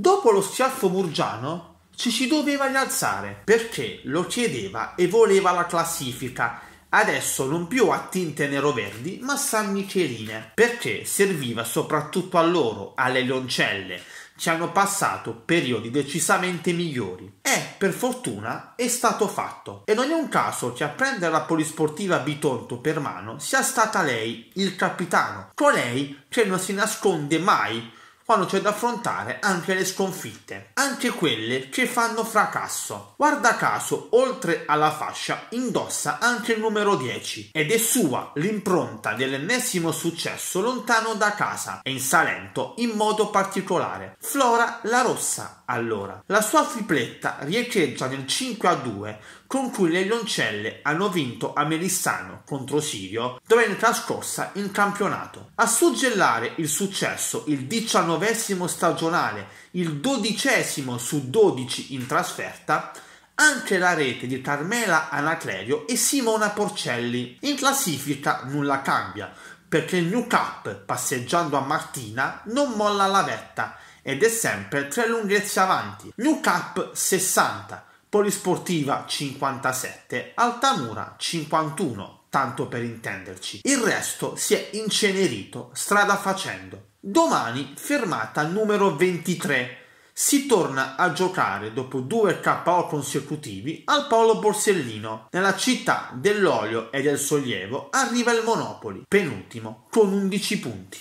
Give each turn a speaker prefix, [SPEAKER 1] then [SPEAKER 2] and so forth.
[SPEAKER 1] Dopo lo schiaffo murgiano ci si doveva rialzare perché lo chiedeva e voleva la classifica adesso non più a tinte nero-verdi ma San Michelina perché serviva soprattutto a loro, alle leoncelle, ci hanno passato periodi decisamente migliori e per fortuna è stato fatto e non è un caso che a prendere la polisportiva Bitonto per mano sia stata lei il capitano colei che non si nasconde mai quando c'è da affrontare anche le sconfitte, anche quelle che fanno fracasso. Guarda caso, oltre alla fascia, indossa anche il numero 10 ed è sua l'impronta dell'ennesimo successo lontano da casa e in Salento in modo particolare. Flora la Rossa, allora. La sua tripletta riecheggia nel 5 a 2 con cui le Lioncelle hanno vinto a Melissano contro Sirio dove domenica trascorsa in campionato. A suggellare il successo il diciannovesimo stagionale, il dodicesimo su 12 in trasferta, anche la rete di Carmela Anaclerio e Simona Porcelli. In classifica nulla cambia, perché il New Cup, passeggiando a Martina, non molla la vetta ed è sempre tre lunghezze avanti. New Cup 60, Polisportiva 57, Altamura 51, tanto per intenderci. Il resto si è incenerito strada facendo. Domani fermata numero 23. Si torna a giocare dopo due KO consecutivi al Paolo Borsellino. Nella città dell'olio e del sollievo arriva il Monopoli, penultimo,
[SPEAKER 2] con 11 punti.